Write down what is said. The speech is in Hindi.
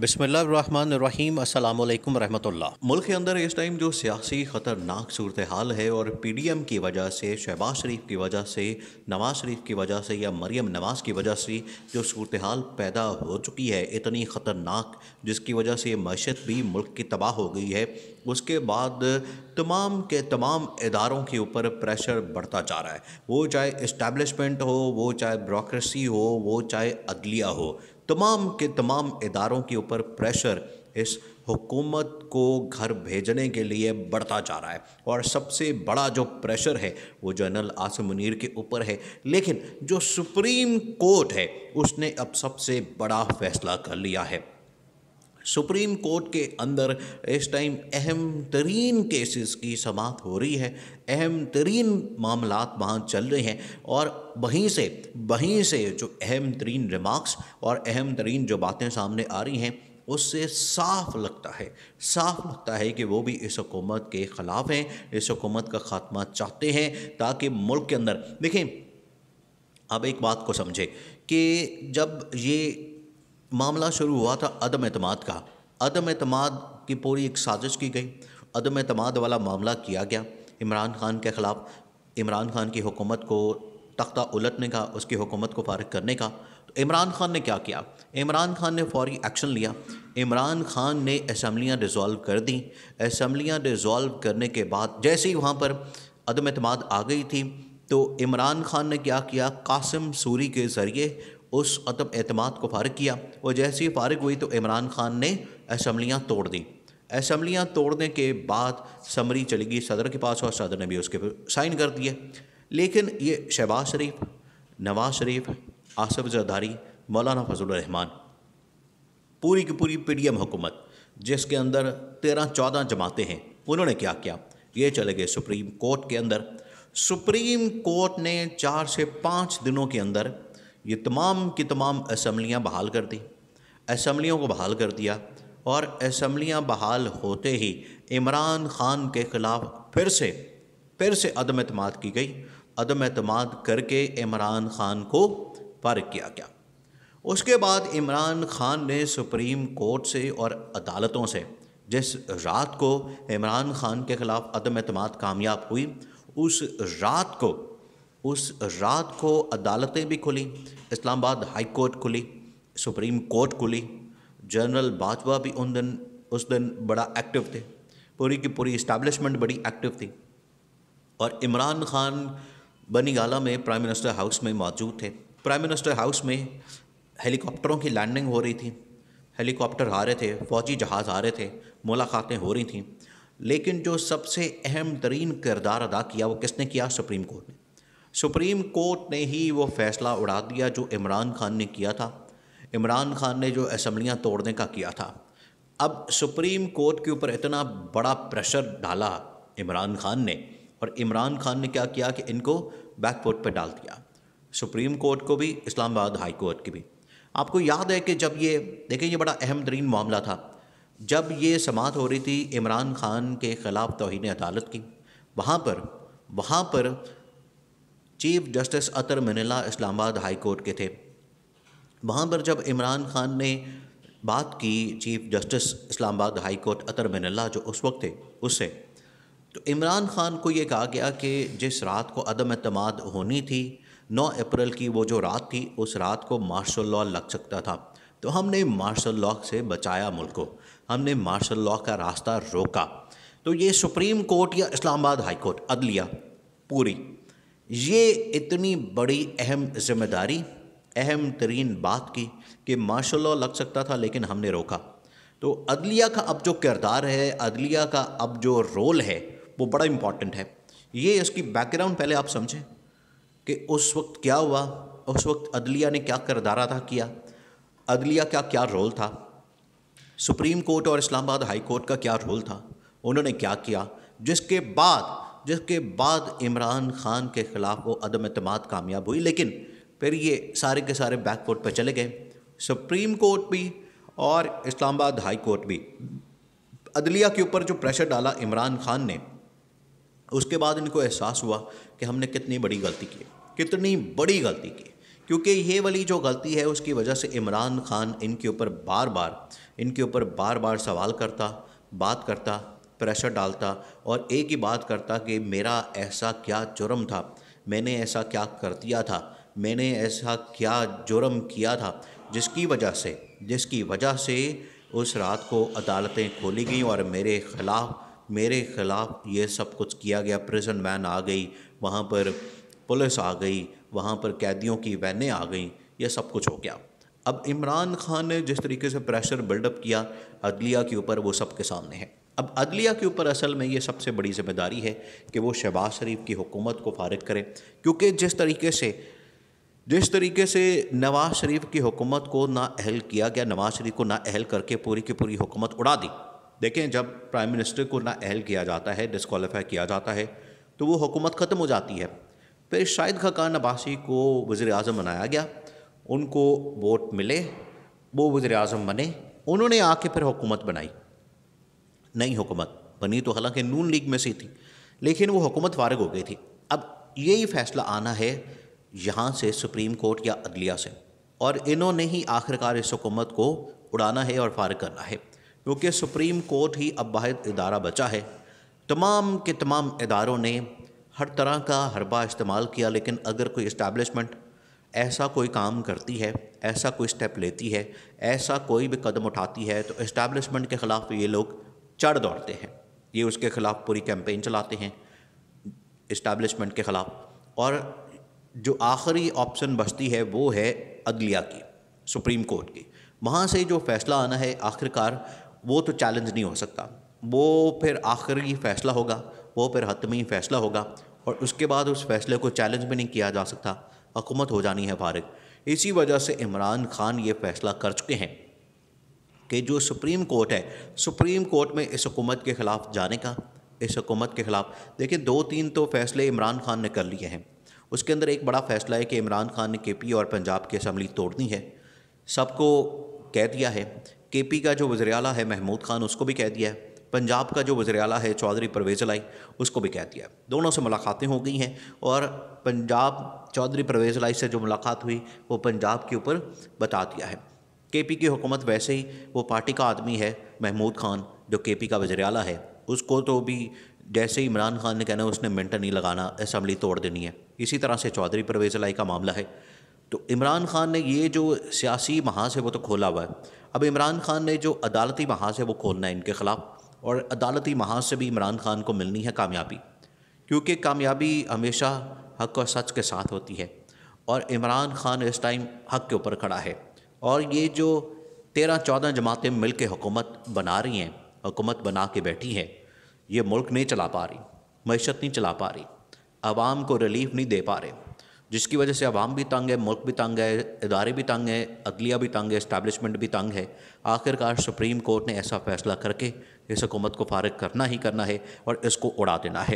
बसमीम अल्लाम रहमतुल्लाह मुल्क के अंदर इस टाइम जो सियासी ख़तरनाक सूरत हाल है और पी डी एम की वजह से शहबाज शरीफ की वजह से नवाज़ शरीफ की वजह से या मरीम नवाज़ की वजह से जो सूरत हाल पैदा हो चुकी है इतनी ख़तरनाक जिसकी वजह से मैशत भी मुल्क की तबाह हो गई है उसके बाद तमाम के तमाम इदारों के ऊपर प्रेशर बढ़ता जा रहा है वो चाहे इस्टेबलिशमेंट हो वो चाहे ब्रोक्रेसी हो वो चाहे अदलिया हो तमाम के तमाम इदारों के ऊपर प्रेशर इस हुकूमत को घर भेजने के लिए बढ़ता जा रहा है और सबसे बड़ा जो प्रेशर है वो जनरल आसिम मुनीर के ऊपर है लेकिन जो सुप्रीम कोर्ट है उसने अब सबसे बड़ा फैसला कर लिया है सुप्रीम कोर्ट के अंदर इस टाइम अहम तरीन केसेस की समाप्त हो रही है अहम तरीन मामला वहाँ चल रहे हैं और वहीं से वहीं से जो अहम तरीन रिमार्क्स और अहम तरीन जो बातें सामने आ रही हैं उससे साफ लगता है साफ लगता है कि वो भी इस हकूमत के ख़िलाफ़ हैं इस हकूमत का ख़ात्मा चाहते हैं ताकि मुल्क के अंदर देखें अब एक बात को समझें कि जब ये मामला शुरू हुआ था अदम अतमाद का अदम अतमाद की पूरी एक साजिश की गई अदम अतमाद वाला मामला किया गया इमरान खान के ख़िलाफ़ इमरान खान की हुकूमत को तख्ता उलटने का उसकी हुकूमत को फारग करने का तो इमरान खान ने क्या किया इमरान खान ने फौरी एक्शन लिया इमरान खान ने असम्बलियाँ डिज़ोल्व कर दी असम्बलियाँ डिज़ोल्व करने के बाद जैसे ही वहाँ पर अदम अतमाद आ गई थी तो इमरान खान ने क्या किया कासिम सूरी के ज़रिए उस अदब अतमाद को फारग किया और जैसे ही फारग हुई तो इमरान खान ने असम्बलियाँ तोड़ दी असम्बलियाँ तोड़ने के बाद समरी चली गई सदर के पास और सदर ने भी उसके साइन कर दिए लेकिन ये शहबाज शरीफ नवाज शरीफ आसफ जरदारी मौलाना फजल रहमान पूरी की पूरी पी डी एम हुकूमत जिसके अंदर तेरह चौदह जमातें हैं उन्होंने क्या किया ये चले गए सुप्रीम कोर्ट के अंदर सुप्रीम कोर्ट ने चार से पाँच दिनों के अंदर ये तमाम की तमाम असम्बलियाँ बहाल कर दी असम्बलियों को बहाल कर दिया और असम्बलियाँ बहाल होते ही इमरान ख़ान के ख़िलाफ़ फिर से फिर से अदम अतम की गई अदम अतम करके इमरान ख़ान को पारित किया गया उसके बाद इमरान ख़ान ने सुप्रीम कोर्ट से और अदालतों से जिस रात को इमरान ख़ान के ख़िलाफ़ अदम अतमाद कामयाब हुई उस रात को उस रात को अदालतें भी खुली इस्लामाबाद हाई कोर्ट खुली सुप्रीम कोर्ट खुली जनरल बाजवा भी उन दिन उस दिन बड़ा एक्टिव थे पूरी की पूरी इस्टेब्लिशमेंट बड़ी एक्टिव थी और इमरान खान बनी गाला में प्राइम मिनिस्टर हाउस में मौजूद थे प्राइम मिनिस्टर हाउस में हेलीकॉप्टरों की लैंडिंग हो रही थी हेलीकॉप्टर आ रहे थे फौजी जहाज़ आ रहे थे मुलाकातें हो रही थी लेकिन जो सबसे अहम तरीन किरदार अदा किया वो किसने किया सुप्रीम कोर्ट ने सुप्रीम कोर्ट ने ही वो फैसला उड़ा दिया जो इमरान खान ने किया था इमरान खान ने जो असम्बलियाँ तोड़ने का किया था अब सुप्रीम कोर्ट के ऊपर इतना बड़ा प्रेशर डाला इमरान खान ने और इमरान खान ने क्या किया कि इनको बैकपोर्ट पर डाल दिया सुप्रीम कोर्ट को भी इस्लामाबाद हाई कोर्ट की भी आपको याद है कि जब ये देखें ये बड़ा अहम तरीन मामला था जब ये समात हो रही थी इमरान खान के ख़िलाफ़ तोहन अदालत की वहाँ पर वहाँ पर chief justice Athar Minallah Islamabad high court के थे वहाँ पर जब इमरान खान ने बात की chief justice Islamabad high court Athar Minallah जो उस वक्त थे उससे तो इमरान खान को ये कहा गया कि जिस रात को अदम अतमाद होनी थी 9 अप्रैल की वो जो रात थी उस रात को मार्शल लॉ लग सकता था तो हमने मार्शल लॉ से बचाया मुल्क को हमने मार्शल लॉ का रास्ता रोका तो ये सुप्रीम कोर्ट या इस्लामाबाद हाई कोर्ट अदलिया पूरी ये इतनी बड़ी अहम जिम्मेदारी अहम तरीन बात की कि माशा लग सकता था लेकिन हमने रोका तो अदलिया का अब जो किरदार है अदलिया का अब जो रोल है वो बड़ा इम्पॉर्टेंट है ये इसकी बैकग्राउंड पहले आप समझें कि उस वक्त क्या हुआ उस वक्त अदलिया ने क्या किरदार अदा किया अदलिया का क्या रोल था सुप्रीम कोर्ट और इस्लामाबाद हाई कोर्ट का क्या रोल था उन्होंने क्या किया जिसके बाद जिसके बाद इमरान खान के ख़िलाफ़ वो अदम अतम कामयाब हुई लेकिन फिर ये सारे के सारे बैक कोर्ट पर चले गए सुप्रीम कोर्ट भी और इस्लामाबाद हाई कोर्ट भी अदलिया के ऊपर जो प्रेशर डाला इमरान खान ने उसके बाद इनको एहसास हुआ कि हमने कितनी बड़ी गलती की कितनी बड़ी गलती की क्योंकि ये वाली जो गलती है उसकी वजह से इमरान खान इनके ऊपर बार बार इनके ऊपर बार बार सवाल करता बात करता प्रेशर डालता और एक ही बात करता कि मेरा ऐसा क्या जुर्म था मैंने ऐसा क्या कर दिया था मैंने ऐसा क्या जुर्म किया था जिसकी वजह से जिसकी वजह से उस रात को अदालतें खोली गईं और मेरे ख़िलाफ़ मेरे ख़िलाफ़ ये सब कुछ किया गया प्रिजन वैन आ गई वहाँ पर पुलिस आ गई वहाँ पर कैदियों की वैनें आ गई ये सब कुछ हो गया अब इमरान खान ने जिस तरीके से प्रेशर बिल्डअप किया अदलिया के ऊपर वो सब के सामने है अब अदलिया के ऊपर असल में ये सबसे बड़ी जिम्मेदारी है कि वो शहबाज शरीफ की हुकूमत को फारग करें क्योंकि जिस तरीके से जिस तरीके से नवाज शरीफ की हुकूमत को ना अहल किया गया नवाज शरीफ को ना अहल करके पूरी की पूरी हुकूमत उड़ा दी देखें जब प्राइम मिनिस्टर को ना अहल किया जाता है डिसकॉलीफाई किया जाता है तो वो हुकूमत ख़त्म हो जाती है फिर शाहिद खकान अब्बासी को वज़र अजम बनाया गया उनको वोट मिले वो वज़र अजम बने उन्होंने आके फिर हुकूमत बनाई नई हुकूमत बनी तो हालांकि नून लीग में से थी लेकिन वो हुकूमत फारग हो गई थी अब यही फैसला आना है यहाँ से सुप्रीम कोर्ट या अदलिया से और इन्होंने ही आखिरकार इस हुकूमत को उड़ाना है और फारग करना है क्योंकि सुप्रीम कोर्ट ही अब वाद इदारा बचा है तमाम के तमाम इदारों ने हर तरह का हरबा इस्तेमाल किया लेकिन अगर कोई इस्टेबलिशमेंट ऐसा कोई काम करती है ऐसा कोई स्टेप लेती है ऐसा कोई भी कदम उठाती है तो इस्टेबलिशमेंट के ख़िलाफ़ ये लोग चढ़ दौड़ते हैं ये उसके ख़िलाफ़ पूरी कैंपेन चलाते हैं इस्टेब्लिशमेंट के ख़िलाफ़ और जो आखिरी ऑप्शन बचती है वो है अदलिया की सुप्रीम कोर्ट की वहाँ से जो फैसला आना है आखिरकार वो तो चैलेंज नहीं हो सकता वो फिर आखिरी फैसला होगा वो फिर हतमी फैसला होगा और उसके बाद उस फैसले को चैलेंज भी नहीं किया जा सकता हुकूमत हो जानी है फारग इसी वजह से इमरान खान ये फैसला कर चुके हैं कि जो सुप्रीम कोर्ट है सुप्रीम कोर्ट में इस हुकूमत के ख़िलाफ़ जाने का इस हुकूमत के ख़िलाफ़ देखिए दो तीन तो फ़ैसले इमरान खान ने कर लिए हैं उसके अंदर एक बड़ा फ़ैसला है कि इमरान खान ने के पी और पंजाब की असम्बली तोड़नी है सबको कह दिया है के पी का जो वज़र अला है महमूद खान उसको भी कह दिया है पंजाब का जो वज़र अला है चौधरी परवेज़ लाई उसको भी कह दिया दोनों से मुलाकातें हो गई हैं और पंजाब चौधरी परवेज़ लाई से जो मुलाकात हुई वो पंजाब के ऊपर बता दिया है केपी की हुकूमत वैसे ही वो पार्टी का आदमी है महमूद खान जो केपी का वजरियाला है उसको तो भी जैसे ही इमरान खान ने कहना उसने मिनट नहीं लगाना असम्बली तोड़ देनी है इसी तरह से चौधरी परवेज़ लाई का मामला है तो इमरान खान ने ये जो सियासी महाज है वो तो खोला हुआ है अब इमरान खान ने जो अदालती महाज है वो खोलना है इनके ख़िलाफ़ और अदालती महाज से भी इमरान खान को मिलनी है कामयाबी क्योंकि कामयाबी हमेशा हक और सच के साथ होती है और इमरान खान इस टाइम हक के ऊपर खड़ा है और ये जो तेरह चौदह जमातें मिल के हुकूमत बना रही हैं हुकूमत बना के बैठी है ये मुल्क नहीं चला पा रही मीशत नहीं चला पा रही आवाम को रिलीफ नहीं दे पा रहे जिसकी वजह से आवाम भी तंग है मुल्क भी तंग है इदारे भी तंग है अदलिया भी तंग है इस्टेबलिशमेंट भी तंग है आखिरकार सुप्रीम कोर्ट ने ऐसा फ़ैसला करके इस हुकूमत को फारग करना ही करना है और इसको उड़ा देना है